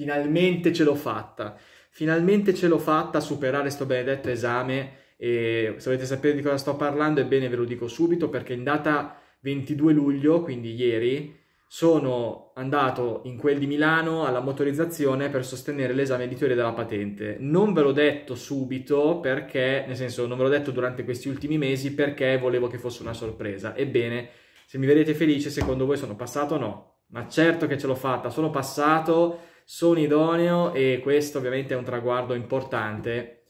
finalmente ce l'ho fatta, finalmente ce l'ho fatta a superare questo benedetto esame e se volete sapere di cosa sto parlando, ebbene ve lo dico subito perché in data 22 luglio, quindi ieri, sono andato in quel di Milano alla motorizzazione per sostenere l'esame di teoria della patente. Non ve l'ho detto subito perché, nel senso, non ve l'ho detto durante questi ultimi mesi perché volevo che fosse una sorpresa. Ebbene, se mi vedete felice, secondo voi sono passato o no? Ma certo che ce l'ho fatta, sono passato sono idoneo e questo ovviamente è un traguardo importante.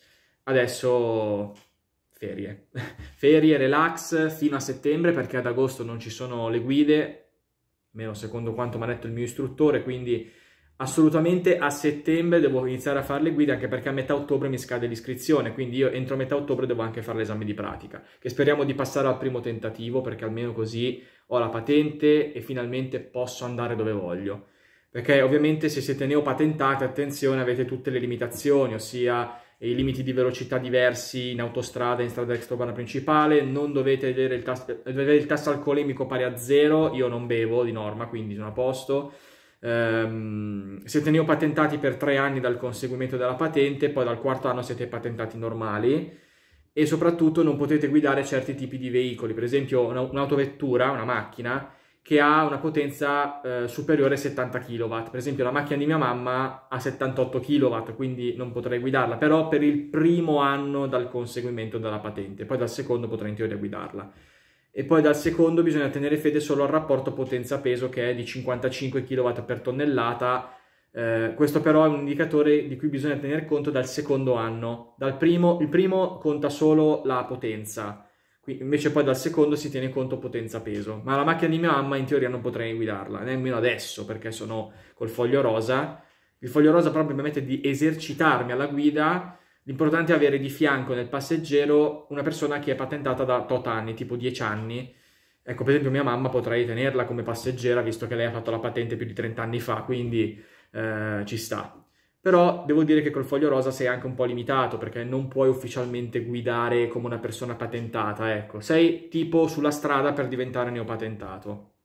Adesso ferie, ferie, relax fino a settembre perché ad agosto non ci sono le guide, meno secondo quanto mi ha detto il mio istruttore, quindi assolutamente a settembre devo iniziare a fare le guide anche perché a metà ottobre mi scade l'iscrizione, quindi io entro metà ottobre devo anche fare l'esame di pratica, che speriamo di passare al primo tentativo perché almeno così ho la patente e finalmente posso andare dove voglio perché ovviamente se siete neopatentati, attenzione, avete tutte le limitazioni, ossia i limiti di velocità diversi in autostrada in strada extraurbana principale, non dovete avere il, tasso, eh, vedere il tasso alcolemico pari a zero, io non bevo di norma, quindi sono a posto, Um, siete neopatentati per tre anni dal conseguimento della patente, poi dal quarto anno siete patentati normali e soprattutto non potete guidare certi tipi di veicoli, per esempio un'autovettura, una macchina, che ha una potenza eh, superiore ai 70 kW. Per esempio la macchina di mia mamma ha 78 kW, quindi non potrei guidarla, però per il primo anno dal conseguimento della patente, poi dal secondo potrei in teoria guidarla. E poi dal secondo bisogna tenere fede solo al rapporto potenza-peso che è di 55 kW per tonnellata, eh, questo però è un indicatore di cui bisogna tener conto dal secondo anno. Dal primo, il primo conta solo la potenza, Qui, invece poi dal secondo si tiene conto potenza peso, ma la macchina di mia mamma in teoria non potrei guidarla, nemmeno adesso perché sono col foglio rosa. Il foglio rosa proprio mi permette di esercitarmi alla guida, l'importante è avere di fianco nel passeggero una persona che è patentata da tot anni, tipo 10 anni. Ecco, per esempio mia mamma potrei tenerla come passeggera, visto che lei ha fatto la patente più di 30 anni fa, quindi eh, ci sta. Però devo dire che col foglio rosa sei anche un po' limitato perché non puoi ufficialmente guidare come una persona patentata, ecco. Sei tipo sulla strada per diventare neopatentato.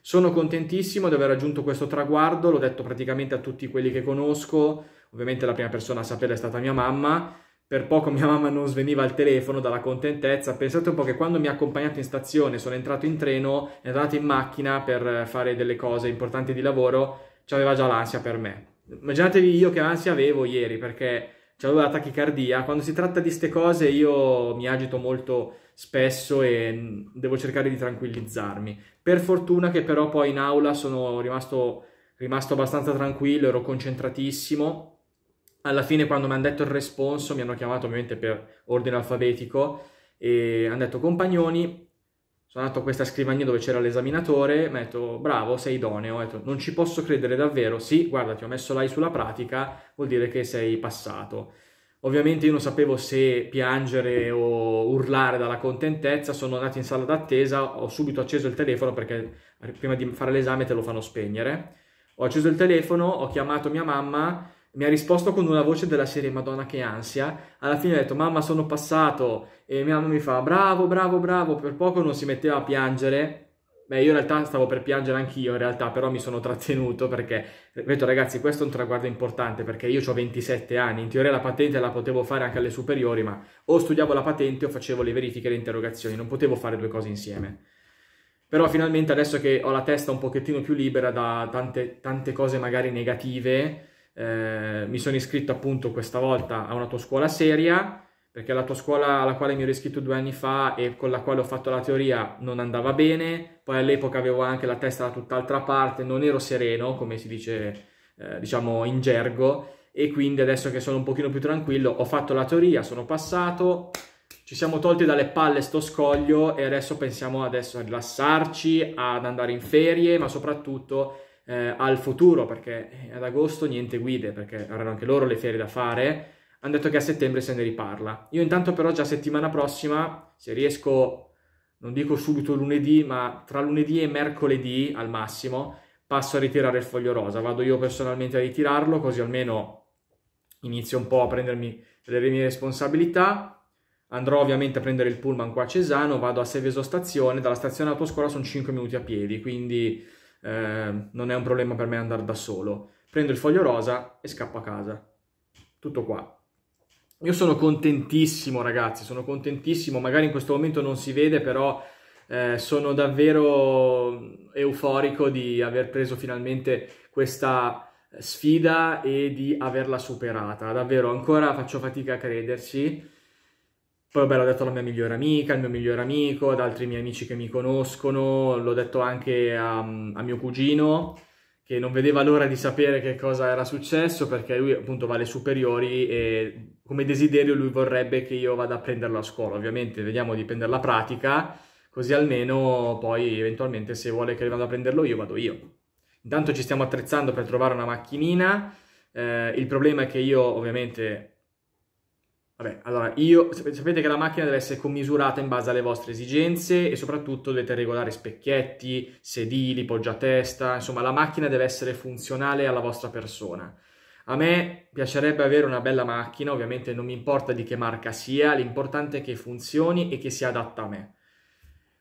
Sono contentissimo di aver raggiunto questo traguardo, l'ho detto praticamente a tutti quelli che conosco, ovviamente la prima persona a saperlo è stata mia mamma, per poco mia mamma non sveniva al telefono dalla contentezza. Pensate un po' che quando mi ha accompagnato in stazione, sono entrato in treno, è andato in macchina per fare delle cose importanti di lavoro, aveva già l'ansia per me immaginatevi io che ansia avevo ieri perché avevo la tachicardia. Quando si tratta di queste cose io mi agito molto spesso e mm, devo cercare di tranquillizzarmi. Per fortuna che però poi in aula sono rimasto, rimasto abbastanza tranquillo, ero concentratissimo. Alla fine quando mi hanno detto il responso, mi hanno chiamato ovviamente per ordine alfabetico e hanno detto compagnoni, sono andato a questa scrivania dove c'era l'esaminatore, mi ha detto bravo, sei idoneo, detto, non ci posso credere davvero, sì, guarda ti ho messo l'AI sulla pratica, vuol dire che sei passato. Ovviamente io non sapevo se piangere o urlare dalla contentezza, sono andato in sala d'attesa, ho subito acceso il telefono perché prima di fare l'esame te lo fanno spegnere. Ho acceso il telefono, ho chiamato mia mamma mi ha risposto con una voce della serie Madonna che ansia. Alla fine ha detto mamma sono passato e mia mamma mi fa bravo bravo bravo, per poco non si metteva a piangere. Beh, io in realtà stavo per piangere anch'io, in realtà, però mi sono trattenuto perché, ripeto ragazzi, questo è un traguardo importante perché io ho 27 anni, in teoria la patente la potevo fare anche alle superiori, ma o studiavo la patente o facevo le verifiche e le interrogazioni, non potevo fare due cose insieme. Però finalmente adesso che ho la testa un pochettino più libera da tante, tante cose magari negative, eh, mi sono iscritto appunto questa volta a una tua scuola seria perché la tua scuola alla quale mi ero iscritto due anni fa e con la quale ho fatto la teoria non andava bene, poi all'epoca avevo anche la testa da tutt'altra parte, non ero sereno, come si dice eh, diciamo in gergo, e quindi adesso che sono un pochino più tranquillo ho fatto la teoria, sono passato, ci siamo tolti dalle palle sto scoglio e adesso pensiamo adesso a rilassarci, ad andare in ferie, ma soprattutto eh, al futuro, perché eh, ad agosto niente guide, perché avranno anche loro le ferie da fare, hanno detto che a settembre se ne riparla. Io intanto però già settimana prossima, se riesco, non dico subito lunedì, ma tra lunedì e mercoledì al massimo, passo a ritirare il foglio rosa, vado io personalmente a ritirarlo, così almeno inizio un po' a prendermi le mie responsabilità. Andrò ovviamente a prendere il pullman qua a Cesano, vado a Seveso stazione, dalla stazione autoscuola sono 5 minuti a piedi, quindi eh, non è un problema per me andare da solo. Prendo il foglio rosa e scappo a casa. Tutto qua. Io sono contentissimo ragazzi, sono contentissimo, magari in questo momento non si vede però eh, sono davvero euforico di aver preso finalmente questa sfida e di averla superata, davvero ancora faccio fatica a crederci, poi vabbè l'ho detto alla mia migliore amica, al mio migliore amico, ad altri miei amici che mi conoscono, l'ho detto anche a, a mio cugino che non vedeva l'ora di sapere che cosa era successo perché lui appunto va alle superiori e come desiderio lui vorrebbe che io vada a prenderlo a scuola. Ovviamente vediamo di prendere la pratica, così almeno poi eventualmente se vuole che vada a prenderlo io vado io. Intanto ci stiamo attrezzando per trovare una macchinina, eh, il problema è che io ovviamente Vabbè, allora io sapete che la macchina deve essere commisurata in base alle vostre esigenze e soprattutto dovete regolare specchietti, sedili, poggiatesta, insomma la macchina deve essere funzionale alla vostra persona. A me piacerebbe avere una bella macchina, ovviamente non mi importa di che marca sia, l'importante è che funzioni e che sia adatta a me.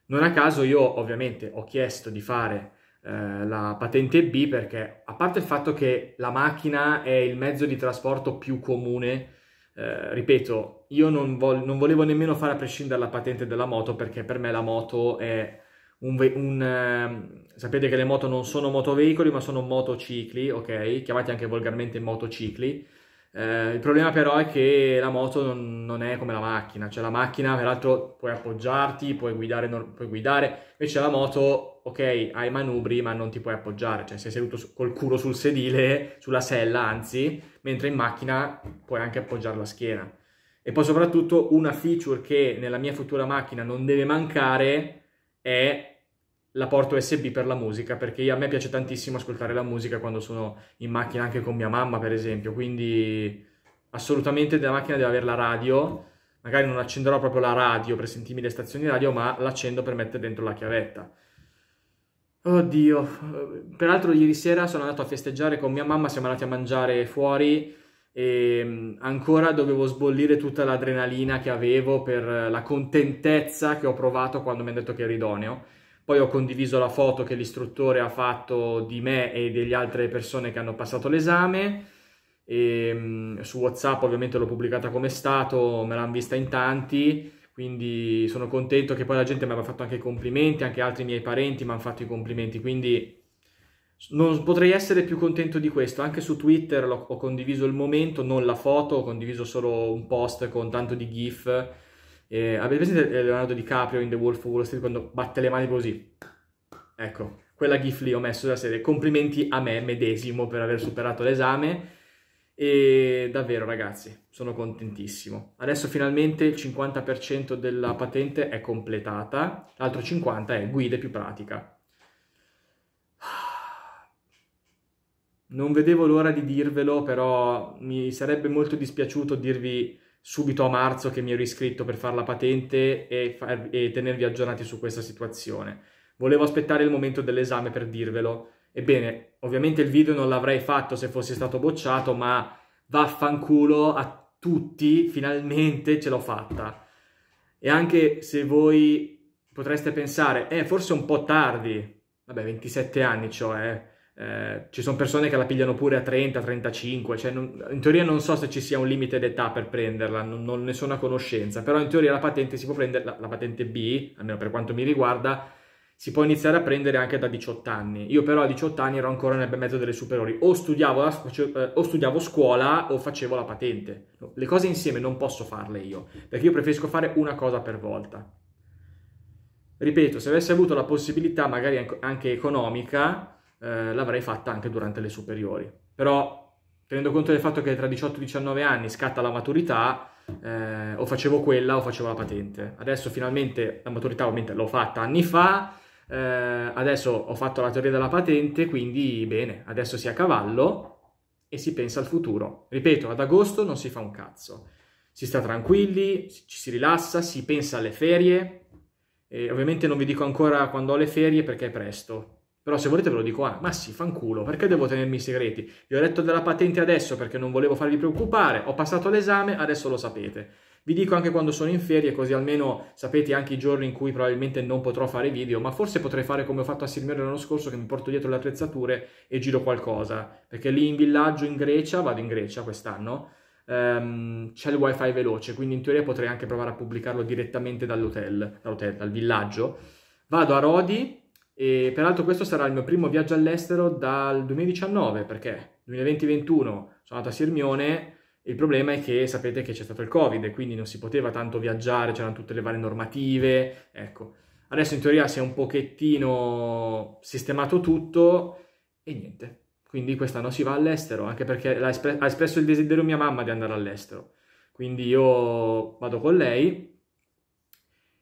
Non a caso io ovviamente ho chiesto di fare eh, la patente B perché a parte il fatto che la macchina è il mezzo di trasporto più comune eh, ripeto, io non, vo- non, volevo nemmeno fare a prescindere la patente della moto perché per me la moto è un... Ve- un eh, sapete che le moto non sono motoveicoli ma sono motocicli, ok? Chiamati anche volgarmente motocicli. Eh, il problema però è che la moto non, non, è come la macchina, cioè la macchina peraltro puoi appoggiarti, puoi guidare, non, puoi guidare, invece la moto ok, hai manubri ma non ti puoi appoggiare, cioè sei seduto su, col culo sul sedile, sulla sella anzi, mentre in macchina puoi anche appoggiare la schiena. E poi soprattutto una feature che nella mia futura macchina non deve mancare è la porta USB per la musica, perché a me piace tantissimo ascoltare la musica quando sono in macchina anche con mia mamma, per esempio, quindi assolutamente la macchina deve avere la radio, magari non accenderò proprio la radio per sentirmi le stazioni radio, ma l'accendo per mettere dentro la chiavetta. Oddio, peraltro ieri sera sono andato a festeggiare con mia mamma, siamo andati a mangiare fuori e mm, ancora dovevo sbollire tutta l'adrenalina che avevo per la contentezza che ho provato quando mi hanno detto che ero idoneo. Poi ho condiviso la foto che l'istruttore ha fatto di me e delle altre persone che hanno passato l'esame. E, mm, su WhatsApp ovviamente l'ho pubblicata come stato, me l'hanno vista in tanti quindi sono contento che poi la gente mi abbia fatto anche i complimenti, anche altri miei parenti mi hanno fatto i complimenti, quindi non potrei essere più contento di questo. Anche su Twitter ho condiviso il momento, non la foto, ho condiviso solo un post con tanto di GIF. Eh, avete presente eh, Leonardo DiCaprio in The Wolf of Wall Street quando batte le mani così? Ecco, quella GIF lì ho messo della serie complimenti a me medesimo per aver superato l'esame e davvero ragazzi sono contentissimo adesso finalmente il 50% della patente è completata l'altro 50% è guida più pratica non vedevo l'ora di dirvelo però mi sarebbe molto dispiaciuto dirvi subito a marzo che mi ero iscritto per fare la patente e, far, e tenervi aggiornati su questa situazione volevo aspettare il momento dell'esame per dirvelo Ebbene, ovviamente il video non l'avrei fatto se fossi stato bocciato, ma vaffanculo a tutti, finalmente ce l'ho fatta. E anche se voi potreste pensare, eh, forse un po' tardi, vabbè, 27 anni cioè, eh, ci sono persone che la pigliano pure a 30, 35, cioè non, in teoria non so se ci sia un limite d'età per prenderla, non, non, ne sono a conoscenza, però in teoria la patente si può prendere, la, la patente B, almeno per quanto mi riguarda, si può iniziare a prendere anche da 18 anni. Io però a 18 anni ero ancora nel mezzo delle superiori, o studiavo, la, eh, o studiavo scuola o facevo la patente. Le cose insieme non posso farle io, perché io preferisco fare una cosa per volta. Ripeto, se avessi avuto la possibilità magari anche economica, eh, l'avrei fatta anche durante le superiori. Però tenendo conto del fatto che tra 18 e 19 anni scatta la maturità, eh, o facevo quella o facevo la patente. Adesso finalmente la maturità ovviamente l'ho fatta anni fa, eh, adesso ho fatto la teoria della patente, quindi bene, adesso si è a cavallo e si pensa al futuro. Ripeto, ad agosto non si fa un cazzo. Si sta tranquilli, ci si rilassa, si pensa alle ferie. E ovviamente non vi dico ancora quando ho le ferie perché è presto. Però se volete ve lo dico, ah, ma sì, fanculo, perché devo tenermi i segreti? Vi ho letto della patente adesso perché non volevo farvi preoccupare, ho passato l'esame, adesso lo sapete. Vi dico anche quando sono in ferie, così almeno sapete anche i giorni in cui probabilmente non potrò fare video, ma forse potrei fare come ho fatto a Sirmero l'anno scorso, che mi porto dietro le attrezzature e giro qualcosa, perché lì in villaggio in Grecia, vado in Grecia quest'anno, Um, c'è il wifi veloce, quindi in teoria potrei anche provare a pubblicarlo direttamente dall'hotel, dall'hotel dal villaggio. Vado a Rodi e peraltro questo sarà il mio primo viaggio all'estero dal 2019 perché 2020 2021 sono andato a Sirmione, il problema è che sapete che c'è stato il Covid e quindi non si poteva tanto viaggiare, c'erano tutte le varie normative, ecco. Adesso in teoria si è un pochettino sistemato tutto e niente. Quindi quest'anno si va all'estero, anche perché ha, espre- ha espresso il desiderio mia mamma di andare all'estero. Quindi io vado con lei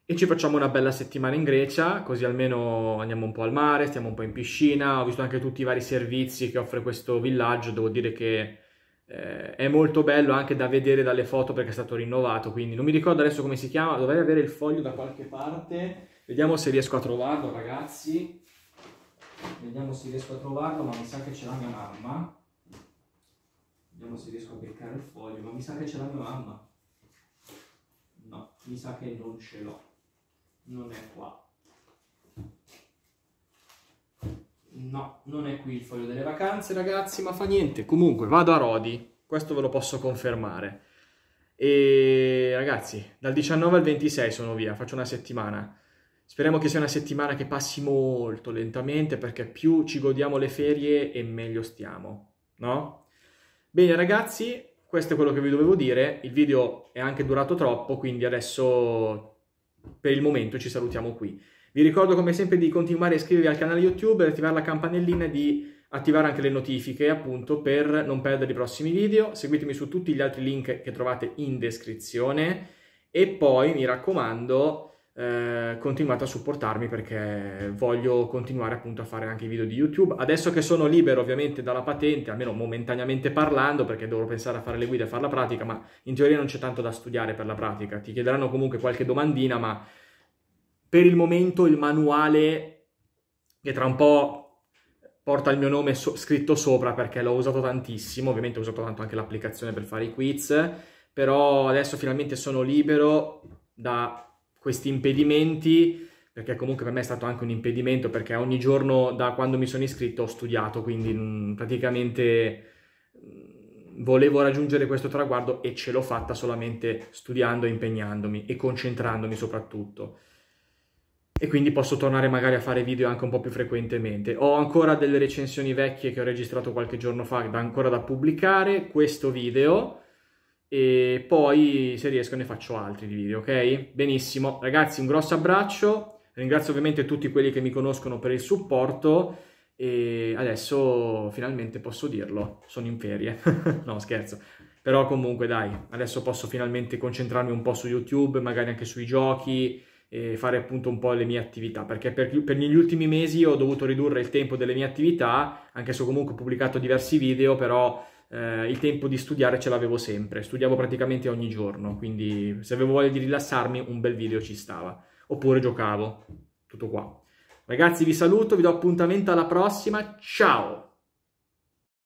e ci facciamo una bella settimana in Grecia, così almeno andiamo un po' al mare, stiamo un po' in piscina. Ho visto anche tutti i vari servizi che offre questo villaggio, devo dire che eh, è molto bello anche da vedere dalle foto perché è stato rinnovato, quindi non mi ricordo adesso come si chiama, dovrei avere il foglio da qualche parte, vediamo se riesco a trovarlo ragazzi, vediamo se riesco a trovarlo, ma mi sa che c'è la mia mamma, vediamo se riesco a beccare il foglio, ma mi sa che c'è la mia mamma, no, mi sa che non ce l'ho, non è qua, No, non è qui il foglio delle vacanze, ragazzi, ma fa niente. Comunque, vado a Rodi, questo ve lo posso confermare. E ragazzi, dal 19 al 26 sono via, faccio una settimana. Speriamo che sia una settimana che passi molto lentamente perché più ci godiamo le ferie e meglio stiamo, no? Bene ragazzi, questo è quello che vi dovevo dire, il video è anche durato troppo, quindi adesso per il momento ci salutiamo qui. Vi ricordo come sempre di continuare a iscrivervi al canale YouTube e attivare la campanellina e di attivare anche le notifiche appunto per non perdere i prossimi video. Seguitemi su tutti gli altri link che trovate in descrizione e poi mi raccomando eh, continuate a supportarmi perché voglio continuare appunto a fare anche i video di YouTube. Adesso che sono libero ovviamente dalla patente, almeno momentaneamente parlando, perché dovrò pensare a fare le guide e a fare la pratica, ma in teoria non c'è tanto da studiare per la pratica. Ti chiederanno comunque qualche domandina, ma per il momento il manuale, che tra un po' porta il mio nome so- scritto sopra perché l'ho usato tantissimo, ovviamente ho usato tanto anche l'applicazione per fare i quiz, però adesso finalmente sono libero da questi impedimenti, perché comunque per me è stato anche un impedimento, perché ogni giorno da quando mi sono iscritto ho studiato, quindi mh, mm, praticamente mm, volevo raggiungere questo traguardo e ce l'ho fatta solamente studiando e impegnandomi e concentrandomi soprattutto e quindi posso tornare magari a fare video anche un po' più frequentemente. Ho ancora delle recensioni vecchie che ho registrato qualche giorno fa da ancora da pubblicare, questo video e poi se riesco ne faccio altri di video, ok? Benissimo. Ragazzi, un grosso abbraccio. Ringrazio ovviamente tutti quelli che mi conoscono per il supporto e adesso finalmente posso dirlo, sono in ferie. no, scherzo. Però comunque dai, adesso posso finalmente concentrarmi un po' su YouTube, magari anche sui giochi e fare appunto un po' le mie attività, perché per, per gli ultimi mesi ho dovuto ridurre il tempo delle mie attività, anche se ho comunque pubblicato diversi video, però eh, il tempo di studiare ce l'avevo sempre, studiavo praticamente ogni giorno, quindi se avevo voglia di rilassarmi un bel video ci stava, oppure giocavo, tutto qua. Ragazzi vi saluto, vi do appuntamento alla prossima, ciao!